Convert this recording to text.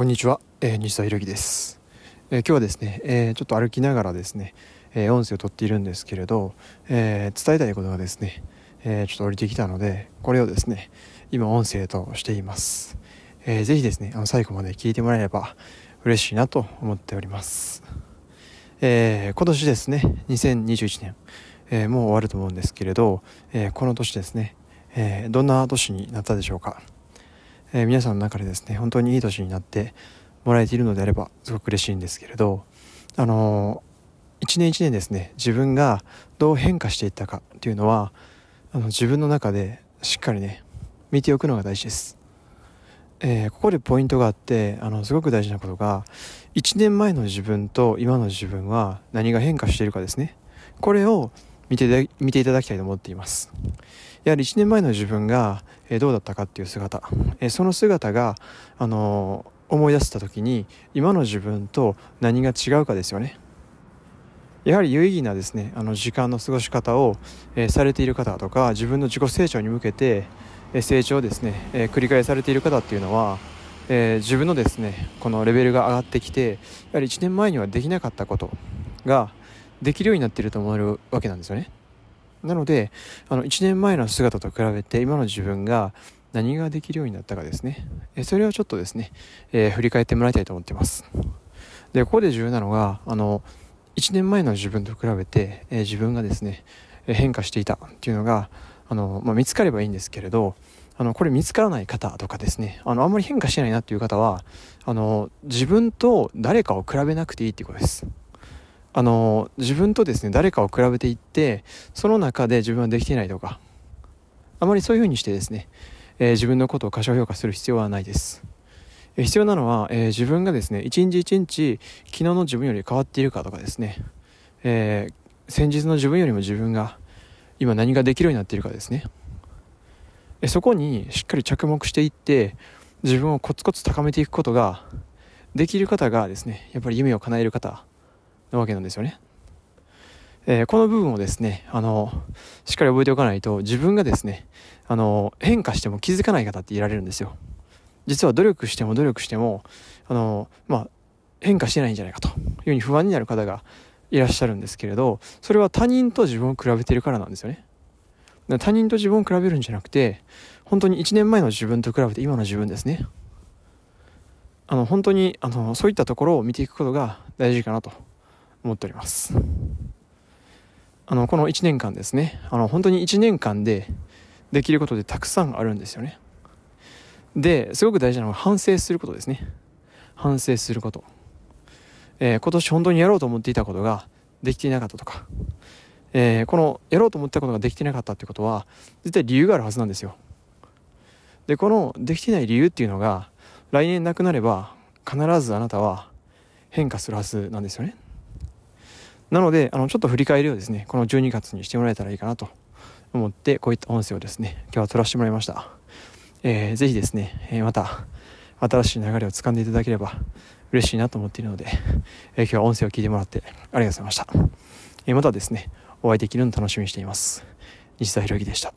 こんにちは、えー、西田ひです、えー、今日はですね、えー、ちょっと歩きながらですね、え音声を撮っているんですけれど、え伝えたいことがですね、えちょっと降りてきたのでこれをですね今音声としています、えー、ぜひですねあの最後まで聞いてもらえれば嬉しいなと思っております、え今年ですね2021年、えもう終わると思うんですけれど、えこの年ですね、えどんな年になったでしょうかえー、皆さんの中でですね本当にいい年になってもらえているのであればすごく嬉しいんですけれどあのー、一年一年ですね自分がどう変化していったかっていうのはあの自分の中でしっかりね見ておくのが大事です、えー、ここでポイントがあってあのすごく大事なことが1年前の自分と今の自分は何が変化しているかですねこれを見て見ていただきたいと思っていますやはり1年前の自分がえどうだったかっていう姿、えその姿が、あの思い出した時に今の自分と何が違うかですよねやはり有意義なですねあの時間の過ごし方を、えされている方とか自分の自己成長に向けて、え成長をですね、え繰り返されている方っていうのは、え自分のですねこのレベルが上がってきてやはり1年前にはできなかったことができるようになっていると思われるわけなんですよね。なのであの1年前の姿と比べて今の自分が何ができるようになったかですね、えそれをちょっとですね、えー、振り返ってもらいたいと思ってますでここで重要なのがあの1年前の自分と比べて、えー、自分がですね変化していたっていうのがあの、まあ、見つかればいいんですけれどあのこれ見つからない方とかですねあのあんまり変化してないなっていう方はあの自分と誰かを比べなくていいっていうことですあの自分とですね誰かを比べていってその中で自分はできていないとかあまりそういうふうにしてですね、えー、自分のことを過小評価する必要はないです、えー、必要なのは、えー、自分がですね一日一日昨日の自分より変わっているかとかですね、え先日の自分よりも自分が今何ができるようになっているかですね、えそこにしっかり着目していって自分をコツコツ高めていくことができる方がですねやっぱり夢を叶える方なわけなんですよね。えー、この部分をですねあのしっかり覚えておかないと自分がですねあの変化しても気づかない方っていられるんですよ。実は努力しても努力してもあの、まあ、変化してないんじゃないかというふうに不安になる方がいらっしゃるんですけれどそれは他人と自分を比べてるからなんですよね。他人と自分を比べるんじゃなくて本当に1年前の自分と比べて今の自分ですね。あの本当にあのそういったところを見ていくことが大事かなと思っております。あの、この1年間ですね、あの、本当に1年間でできることでたくさんあるんですよね。で、すごく大事なのは反省することですね。反省すること。えー、今年本当にやろうと思っていたことができていなかったとか、えー、このやろうと思ったことができてなかったってことは、絶対理由があるはずなんですよ。で、このできてない理由っていうのが、来年なくなれば、必ずあなたは変化するはずなんですよね。なのであのちょっと振り返りをですねこの12月にしてもらえたらいいかなと思ってこういった音声をですね今日は撮らせてもらいました、えー、ぜひですね、えー、また新しい流れをつかんでいただければ嬉しいなと思っているので、えー、今日は音声を聞いてもらってありがとうございました、えー、またですねお会いできるの楽しみにしています西田博之でした